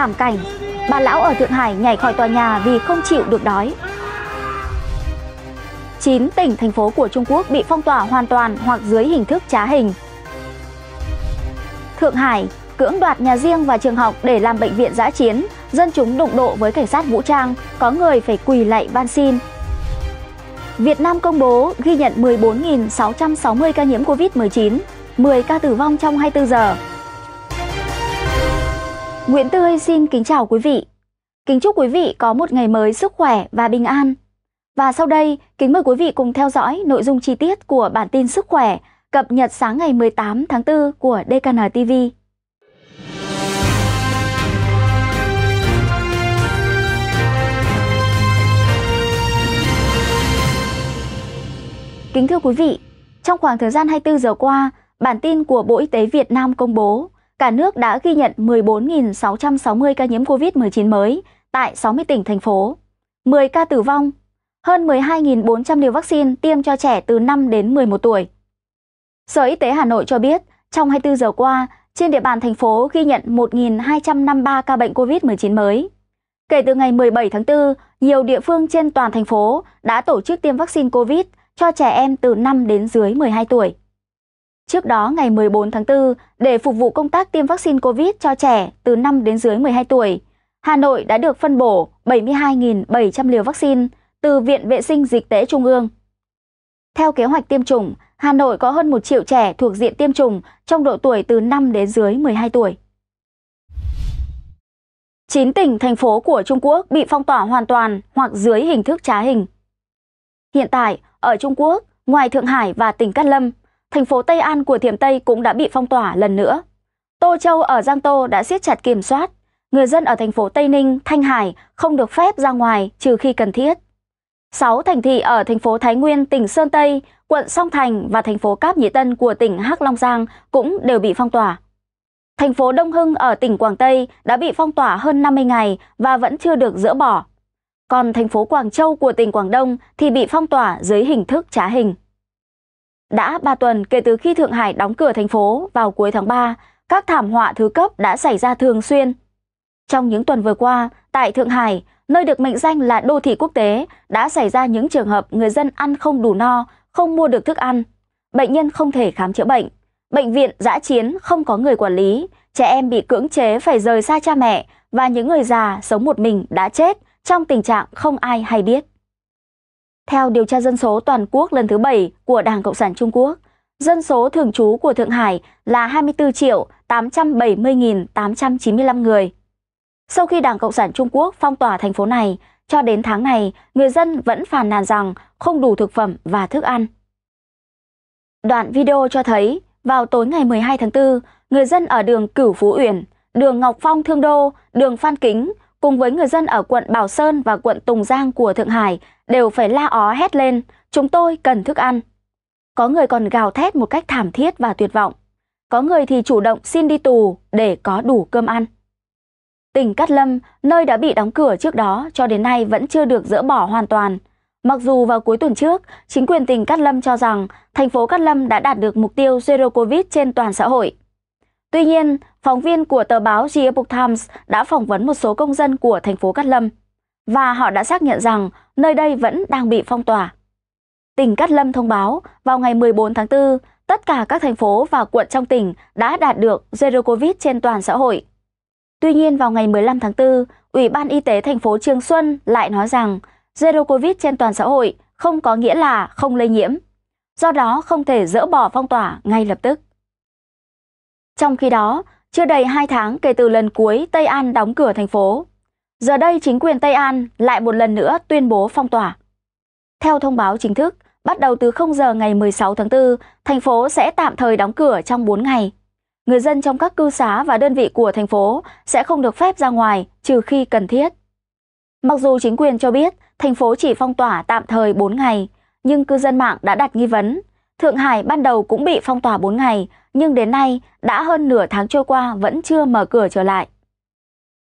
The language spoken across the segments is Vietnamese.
thảm cảnh, bà lão ở Thượng Hải nhảy khỏi tòa nhà vì không chịu được đói. 9 tỉnh thành phố của Trung Quốc bị phong tỏa hoàn toàn hoặc dưới hình thức trá hình. Thượng Hải cưỡng đoạt nhà riêng và trường học để làm bệnh viện giã chiến, dân chúng đụng độ với cảnh sát vũ trang, có người phải quỳ lạy van xin. Việt Nam công bố ghi nhận 14.660 ca nhiễm Covid-19, 10 ca tử vong trong 24 giờ. Nguyễn Tươi xin kính chào quý vị. Kính chúc quý vị có một ngày mới sức khỏe và bình an. Và sau đây, kính mời quý vị cùng theo dõi nội dung chi tiết của bản tin sức khỏe cập nhật sáng ngày 18 tháng 4 của DKN TV. Kính thưa quý vị, trong khoảng thời gian 24 giờ qua, bản tin của Bộ Y tế Việt Nam công bố cả nước đã ghi nhận 14.660 ca nhiễm COVID-19 mới tại 60 tỉnh, thành phố, 10 ca tử vong, hơn 12.400 liều vaccine tiêm cho trẻ từ 5 đến 11 tuổi. Sở Y tế Hà Nội cho biết, trong 24 giờ qua, trên địa bàn thành phố ghi nhận 1.253 ca bệnh COVID-19 mới. Kể từ ngày 17 tháng 4, nhiều địa phương trên toàn thành phố đã tổ chức tiêm vaccine COVID cho trẻ em từ 5 đến dưới 12 tuổi. Trước đó ngày 14 tháng 4, để phục vụ công tác tiêm vaccine COVID cho trẻ từ 5 đến dưới 12 tuổi, Hà Nội đã được phân bổ 72.700 liều vaccine từ Viện Vệ sinh Dịch tễ Trung ương. Theo kế hoạch tiêm chủng, Hà Nội có hơn 1 triệu trẻ thuộc diện tiêm chủng trong độ tuổi từ 5 đến dưới 12 tuổi. 9 tỉnh, thành phố của Trung Quốc bị phong tỏa hoàn toàn hoặc dưới hình thức trá hình. Hiện tại, ở Trung Quốc, ngoài Thượng Hải và tỉnh Cát Lâm, thành phố Tây An của Thiểm Tây cũng đã bị phong tỏa lần nữa. Tô Châu ở Giang Tô đã siết chặt kiểm soát. Người dân ở thành phố Tây Ninh, Thanh Hải không được phép ra ngoài trừ khi cần thiết. 6 thành thị ở thành phố Thái Nguyên, tỉnh Sơn Tây, quận Song Thành và thành phố Cáp Nhĩ Tân của tỉnh Hắc Long Giang cũng đều bị phong tỏa. Thành phố Đông Hưng ở tỉnh Quảng Tây đã bị phong tỏa hơn 50 ngày và vẫn chưa được dỡ bỏ. Còn thành phố Quảng Châu của tỉnh Quảng Đông thì bị phong tỏa dưới hình thức trá hình. Đã 3 tuần kể từ khi Thượng Hải đóng cửa thành phố vào cuối tháng 3, các thảm họa thứ cấp đã xảy ra thường xuyên. Trong những tuần vừa qua, tại Thượng Hải, nơi được mệnh danh là đô thị quốc tế, đã xảy ra những trường hợp người dân ăn không đủ no, không mua được thức ăn, bệnh nhân không thể khám chữa bệnh, bệnh viện giã chiến không có người quản lý, trẻ em bị cưỡng chế phải rời xa cha mẹ và những người già sống một mình đã chết trong tình trạng không ai hay biết. Theo điều tra dân số toàn quốc lần thứ 7 của Đảng Cộng sản Trung Quốc, dân số thường trú của Thượng Hải là 24 triệu 870.895 người. Sau khi Đảng Cộng sản Trung Quốc phong tỏa thành phố này, cho đến tháng này, người dân vẫn phàn nàn rằng không đủ thực phẩm và thức ăn. Đoạn video cho thấy, vào tối ngày 12 tháng 4, người dân ở đường Cửu Phú Uyển, đường Ngọc Phong Thương Đô, đường Phan Kính, cùng với người dân ở quận Bảo Sơn và quận Tùng Giang của Thượng Hải đều phải la ó hét lên, chúng tôi cần thức ăn. Có người còn gào thét một cách thảm thiết và tuyệt vọng. Có người thì chủ động xin đi tù để có đủ cơm ăn. Tỉnh Cát Lâm, nơi đã bị đóng cửa trước đó cho đến nay vẫn chưa được dỡ bỏ hoàn toàn. Mặc dù vào cuối tuần trước, chính quyền tỉnh Cát Lâm cho rằng thành phố Cát Lâm đã đạt được mục tiêu Zero Covid trên toàn xã hội, Tuy nhiên, phóng viên của tờ báo The Epoch Times đã phỏng vấn một số công dân của thành phố Cát Lâm và họ đã xác nhận rằng nơi đây vẫn đang bị phong tỏa. Tỉnh Cát Lâm thông báo vào ngày 14 tháng 4, tất cả các thành phố và quận trong tỉnh đã đạt được Zero Covid trên toàn xã hội. Tuy nhiên vào ngày 15 tháng 4, Ủy ban Y tế thành phố Trường Xuân lại nói rằng Zero Covid trên toàn xã hội không có nghĩa là không lây nhiễm. Do đó không thể dỡ bỏ phong tỏa ngay lập tức. Trong khi đó, chưa đầy 2 tháng kể từ lần cuối Tây An đóng cửa thành phố, giờ đây chính quyền Tây An lại một lần nữa tuyên bố phong tỏa. Theo thông báo chính thức, bắt đầu từ 0 giờ ngày 16 tháng 4, thành phố sẽ tạm thời đóng cửa trong 4 ngày. Người dân trong các cư xá và đơn vị của thành phố sẽ không được phép ra ngoài trừ khi cần thiết. Mặc dù chính quyền cho biết thành phố chỉ phong tỏa tạm thời 4 ngày, nhưng cư dân mạng đã đặt nghi vấn Thượng Hải ban đầu cũng bị phong tỏa 4 ngày, nhưng đến nay đã hơn nửa tháng trôi qua vẫn chưa mở cửa trở lại.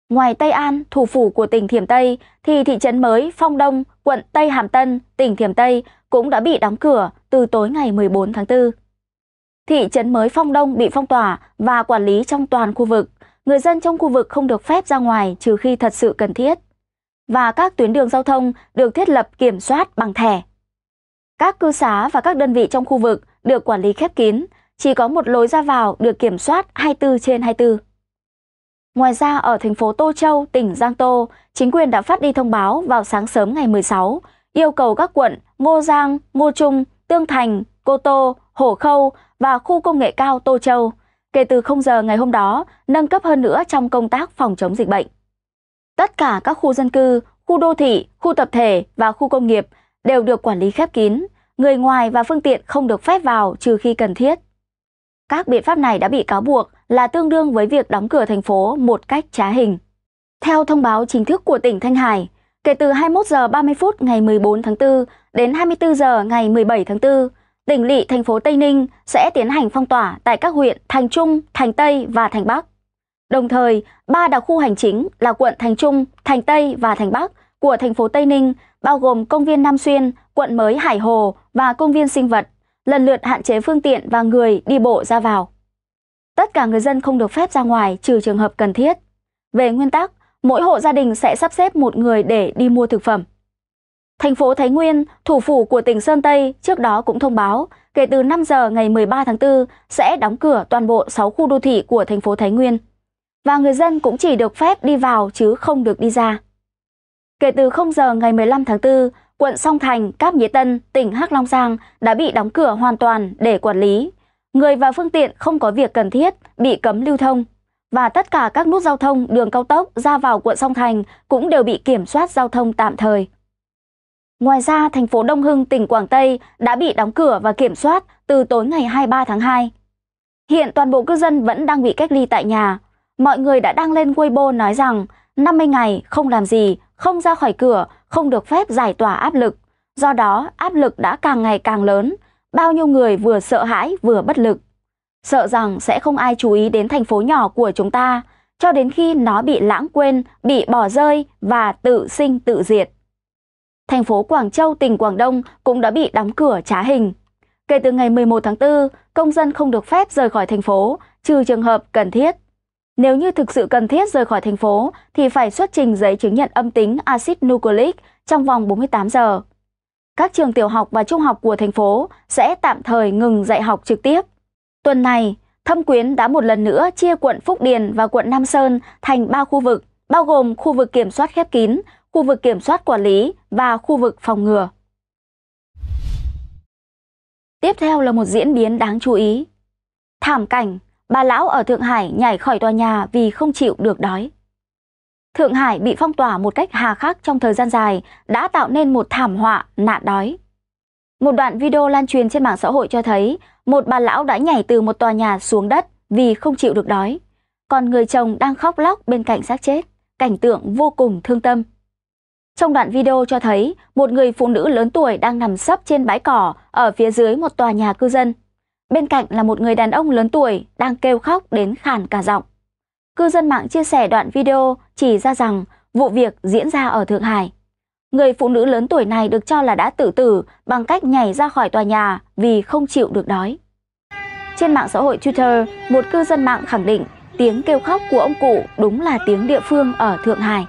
Ngoài Tây An, thủ phủ của tỉnh Thiểm Tây, thì thị trấn mới Phong Đông, quận Tây Hàm Tân, tỉnh Thiểm Tây cũng đã bị đóng cửa từ tối ngày 14 tháng 4. Thị trấn mới Phong Đông bị phong tỏa và quản lý trong toàn khu vực. Người dân trong khu vực không được phép ra ngoài trừ khi thật sự cần thiết. Và các tuyến đường giao thông được thiết lập kiểm soát bằng thẻ các cư xá và các đơn vị trong khu vực được quản lý khép kín, chỉ có một lối ra vào được kiểm soát 24 trên 24. Ngoài ra, ở thành phố Tô Châu, tỉnh Giang Tô, chính quyền đã phát đi thông báo vào sáng sớm ngày 16, yêu cầu các quận Ngô Giang, Ngô Trung, Tương Thành, Cô Tô, Hổ Khâu và khu công nghệ cao Tô Châu kể từ 0 giờ ngày hôm đó nâng cấp hơn nữa trong công tác phòng chống dịch bệnh. Tất cả các khu dân cư, khu đô thị, khu tập thể và khu công nghiệp đều được quản lý khép kín, người ngoài và phương tiện không được phép vào trừ khi cần thiết. Các biện pháp này đã bị cáo buộc là tương đương với việc đóng cửa thành phố một cách trá hình. Theo thông báo chính thức của tỉnh Thanh Hải, kể từ 21 giờ 30 phút ngày 14 tháng 4 đến 24 giờ ngày 17 tháng 4, tỉnh lỵ thành phố Tây Ninh sẽ tiến hành phong tỏa tại các huyện Thành Trung, Thành Tây và Thành Bắc. Đồng thời, ba đặc khu hành chính là quận Thành Trung, Thành Tây và Thành Bắc của thành phố Tây Ninh bao gồm công viên Nam Xuyên, quận mới Hải Hồ và công viên sinh vật, lần lượt hạn chế phương tiện và người đi bộ ra vào. Tất cả người dân không được phép ra ngoài trừ trường hợp cần thiết. Về nguyên tắc, mỗi hộ gia đình sẽ sắp xếp một người để đi mua thực phẩm. Thành phố Thái Nguyên, thủ phủ của tỉnh Sơn Tây, trước đó cũng thông báo kể từ 5 giờ ngày 13 tháng 4 sẽ đóng cửa toàn bộ 6 khu đô thị của thành phố Thái Nguyên. Và người dân cũng chỉ được phép đi vào chứ không được đi ra. Kể từ 0 giờ ngày 15 tháng 4, quận Song Thành, Cáp Nhĩ Tân, tỉnh Hắc Long Giang đã bị đóng cửa hoàn toàn để quản lý. Người và phương tiện không có việc cần thiết bị cấm lưu thông và tất cả các nút giao thông đường cao tốc ra vào quận Song Thành cũng đều bị kiểm soát giao thông tạm thời. Ngoài ra, thành phố Đông Hưng, tỉnh Quảng Tây đã bị đóng cửa và kiểm soát từ tối ngày 23 tháng 2. Hiện toàn bộ cư dân vẫn đang bị cách ly tại nhà. Mọi người đã đăng lên Weibo nói rằng 50 ngày không làm gì, không ra khỏi cửa, không được phép giải tỏa áp lực. Do đó, áp lực đã càng ngày càng lớn, bao nhiêu người vừa sợ hãi vừa bất lực. Sợ rằng sẽ không ai chú ý đến thành phố nhỏ của chúng ta, cho đến khi nó bị lãng quên, bị bỏ rơi và tự sinh tự diệt. Thành phố Quảng Châu, tỉnh Quảng Đông cũng đã bị đóng cửa trá hình. Kể từ ngày 11 tháng 4, công dân không được phép rời khỏi thành phố, trừ trường hợp cần thiết. Nếu như thực sự cần thiết rời khỏi thành phố thì phải xuất trình giấy chứng nhận âm tính axit nucleic trong vòng 48 giờ. Các trường tiểu học và trung học của thành phố sẽ tạm thời ngừng dạy học trực tiếp. Tuần này, Thâm Quyến đã một lần nữa chia quận Phúc Điền và quận Nam Sơn thành 3 khu vực, bao gồm khu vực kiểm soát khép kín, khu vực kiểm soát quản lý và khu vực phòng ngừa. Tiếp theo là một diễn biến đáng chú ý. Thảm cảnh bà lão ở Thượng Hải nhảy khỏi tòa nhà vì không chịu được đói. Thượng Hải bị phong tỏa một cách hà khắc trong thời gian dài đã tạo nên một thảm họa nạn đói. Một đoạn video lan truyền trên mạng xã hội cho thấy một bà lão đã nhảy từ một tòa nhà xuống đất vì không chịu được đói. Còn người chồng đang khóc lóc bên cạnh xác chết, cảnh tượng vô cùng thương tâm. Trong đoạn video cho thấy một người phụ nữ lớn tuổi đang nằm sấp trên bãi cỏ ở phía dưới một tòa nhà cư dân. Bên cạnh là một người đàn ông lớn tuổi đang kêu khóc đến khàn cả giọng. Cư dân mạng chia sẻ đoạn video chỉ ra rằng vụ việc diễn ra ở Thượng Hải. Người phụ nữ lớn tuổi này được cho là đã tự tử bằng cách nhảy ra khỏi tòa nhà vì không chịu được đói. Trên mạng xã hội Twitter, một cư dân mạng khẳng định tiếng kêu khóc của ông cụ đúng là tiếng địa phương ở Thượng Hải.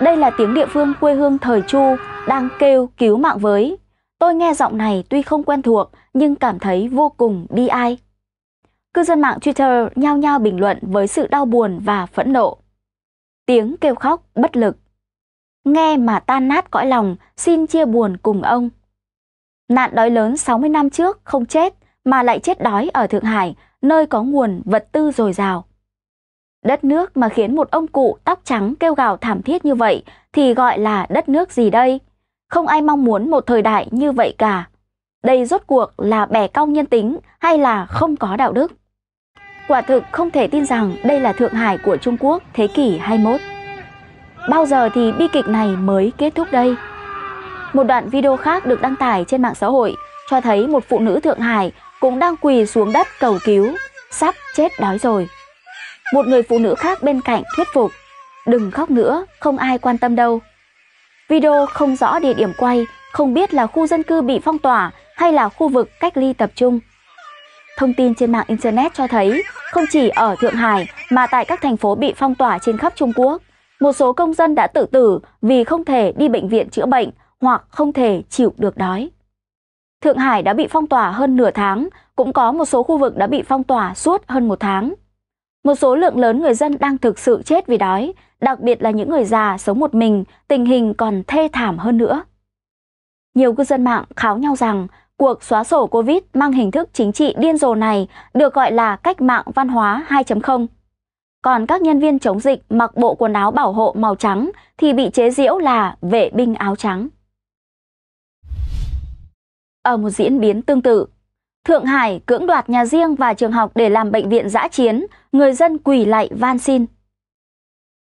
Đây là tiếng địa phương quê hương thời Chu đang kêu cứu mạng với. Tôi nghe giọng này tuy không quen thuộc nhưng cảm thấy vô cùng bi ai. Cư dân mạng Twitter nhao nhao bình luận với sự đau buồn và phẫn nộ. Tiếng kêu khóc bất lực. Nghe mà tan nát cõi lòng, xin chia buồn cùng ông. Nạn đói lớn 60 năm trước không chết mà lại chết đói ở Thượng Hải, nơi có nguồn vật tư dồi dào. Đất nước mà khiến một ông cụ tóc trắng kêu gào thảm thiết như vậy thì gọi là đất nước gì đây? Không ai mong muốn một thời đại như vậy cả đây rốt cuộc là bẻ cong nhân tính hay là không có đạo đức. Quả thực không thể tin rằng đây là Thượng Hải của Trung Quốc thế kỷ 21. Bao giờ thì bi kịch này mới kết thúc đây? Một đoạn video khác được đăng tải trên mạng xã hội cho thấy một phụ nữ Thượng Hải cũng đang quỳ xuống đất cầu cứu, sắp chết đói rồi. Một người phụ nữ khác bên cạnh thuyết phục, đừng khóc nữa, không ai quan tâm đâu. Video không rõ địa điểm quay, không biết là khu dân cư bị phong tỏa hay là khu vực cách ly tập trung. Thông tin trên mạng Internet cho thấy, không chỉ ở Thượng Hải mà tại các thành phố bị phong tỏa trên khắp Trung Quốc, một số công dân đã tự tử vì không thể đi bệnh viện chữa bệnh hoặc không thể chịu được đói. Thượng Hải đã bị phong tỏa hơn nửa tháng, cũng có một số khu vực đã bị phong tỏa suốt hơn một tháng. Một số lượng lớn người dân đang thực sự chết vì đói, đặc biệt là những người già sống một mình, tình hình còn thê thảm hơn nữa. Nhiều cư dân mạng kháo nhau rằng Cuộc xóa sổ Covid mang hình thức chính trị điên rồ này được gọi là cách mạng văn hóa 2.0. Còn các nhân viên chống dịch mặc bộ quần áo bảo hộ màu trắng thì bị chế giễu là vệ binh áo trắng. Ở một diễn biến tương tự, Thượng Hải cưỡng đoạt nhà riêng và trường học để làm bệnh viện giã chiến, người dân quỳ lạy van xin.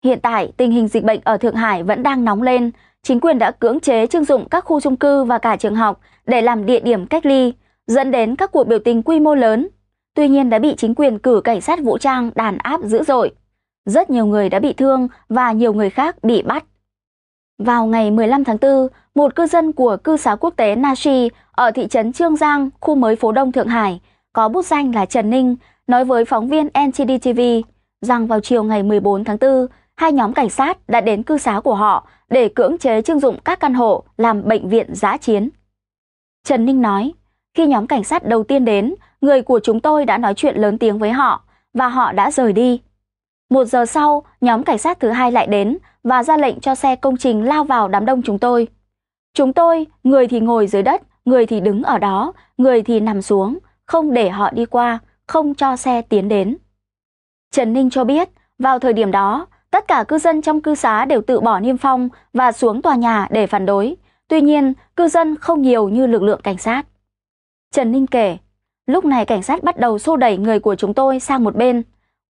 Hiện tại, tình hình dịch bệnh ở Thượng Hải vẫn đang nóng lên, chính quyền đã cưỡng chế trưng dụng các khu trung cư và cả trường học để làm địa điểm cách ly, dẫn đến các cuộc biểu tình quy mô lớn. Tuy nhiên đã bị chính quyền cử cảnh sát vũ trang đàn áp dữ dội. Rất nhiều người đã bị thương và nhiều người khác bị bắt. Vào ngày 15 tháng 4, một cư dân của cư xá quốc tế Nashi ở thị trấn Trương Giang, khu mới phố Đông Thượng Hải, có bút danh là Trần Ninh, nói với phóng viên NTD TV rằng vào chiều ngày 14 tháng 4, hai nhóm cảnh sát đã đến cư xá của họ để cưỡng chế trưng dụng các căn hộ làm bệnh viện giã chiến. Trần Ninh nói, khi nhóm cảnh sát đầu tiên đến, người của chúng tôi đã nói chuyện lớn tiếng với họ và họ đã rời đi. Một giờ sau, nhóm cảnh sát thứ hai lại đến và ra lệnh cho xe công trình lao vào đám đông chúng tôi. Chúng tôi, người thì ngồi dưới đất, người thì đứng ở đó, người thì nằm xuống, không để họ đi qua, không cho xe tiến đến. Trần Ninh cho biết, vào thời điểm đó, Tất cả cư dân trong cư xá đều tự bỏ niêm phong và xuống tòa nhà để phản đối. Tuy nhiên, cư dân không nhiều như lực lượng cảnh sát. Trần Ninh kể, lúc này cảnh sát bắt đầu xô đẩy người của chúng tôi sang một bên.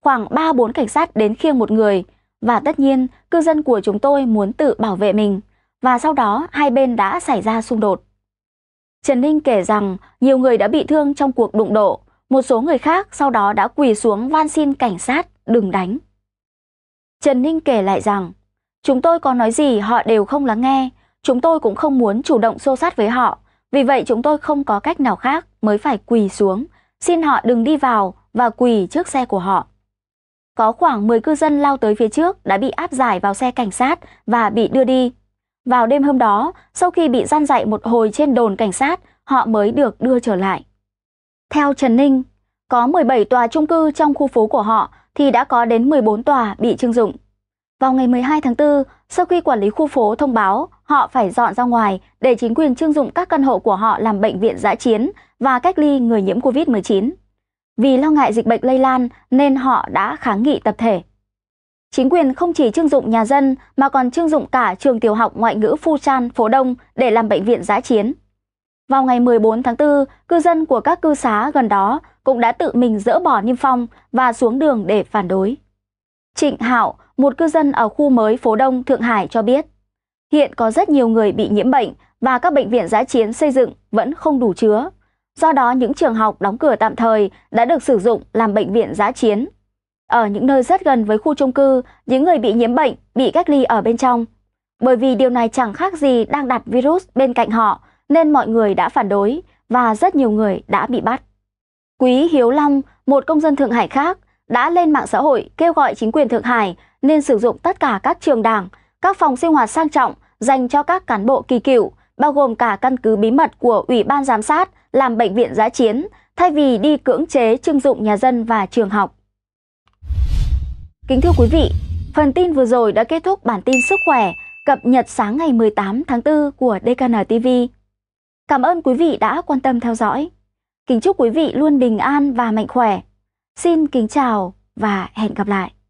Khoảng 3-4 cảnh sát đến khiêng một người. Và tất nhiên, cư dân của chúng tôi muốn tự bảo vệ mình. Và sau đó, hai bên đã xảy ra xung đột. Trần Ninh kể rằng nhiều người đã bị thương trong cuộc đụng độ. Một số người khác sau đó đã quỳ xuống van xin cảnh sát đừng đánh. Trần Ninh kể lại rằng, chúng tôi có nói gì họ đều không lắng nghe, chúng tôi cũng không muốn chủ động xô sát với họ, vì vậy chúng tôi không có cách nào khác mới phải quỳ xuống, xin họ đừng đi vào và quỳ trước xe của họ. Có khoảng 10 cư dân lao tới phía trước đã bị áp giải vào xe cảnh sát và bị đưa đi. Vào đêm hôm đó, sau khi bị gian dạy một hồi trên đồn cảnh sát, họ mới được đưa trở lại. Theo Trần Ninh, có 17 tòa chung cư trong khu phố của họ thì đã có đến 14 tòa bị trưng dụng. Vào ngày 12 tháng 4, sau khi quản lý khu phố thông báo họ phải dọn ra ngoài để chính quyền trưng dụng các căn hộ của họ làm bệnh viện giã chiến và cách ly người nhiễm COVID-19. Vì lo ngại dịch bệnh lây lan nên họ đã kháng nghị tập thể. Chính quyền không chỉ trưng dụng nhà dân mà còn trưng dụng cả trường tiểu học ngoại ngữ Phu Chan, phố Đông để làm bệnh viện giã chiến. Vào ngày 14 tháng 4, cư dân của các cư xá gần đó cũng đã tự mình dỡ bỏ niêm phong và xuống đường để phản đối. Trịnh Hạo, một cư dân ở khu mới phố Đông, Thượng Hải cho biết, hiện có rất nhiều người bị nhiễm bệnh và các bệnh viện giã chiến xây dựng vẫn không đủ chứa. Do đó những trường học đóng cửa tạm thời đã được sử dụng làm bệnh viện giã chiến. Ở những nơi rất gần với khu trung cư, những người bị nhiễm bệnh bị cách ly ở bên trong. Bởi vì điều này chẳng khác gì đang đặt virus bên cạnh họ nên mọi người đã phản đối và rất nhiều người đã bị bắt. Quý Hiếu Long, một công dân Thượng Hải khác, đã lên mạng xã hội kêu gọi chính quyền Thượng Hải nên sử dụng tất cả các trường đảng, các phòng sinh hoạt sang trọng dành cho các cán bộ kỳ cựu, bao gồm cả căn cứ bí mật của Ủy ban Giám sát làm bệnh viện giã chiến, thay vì đi cưỡng chế trưng dụng nhà dân và trường học. Kính thưa quý vị, phần tin vừa rồi đã kết thúc bản tin sức khỏe cập nhật sáng ngày 18 tháng 4 của DKN TV. Cảm ơn quý vị đã quan tâm theo dõi. Kính chúc quý vị luôn bình an và mạnh khỏe. Xin kính chào và hẹn gặp lại.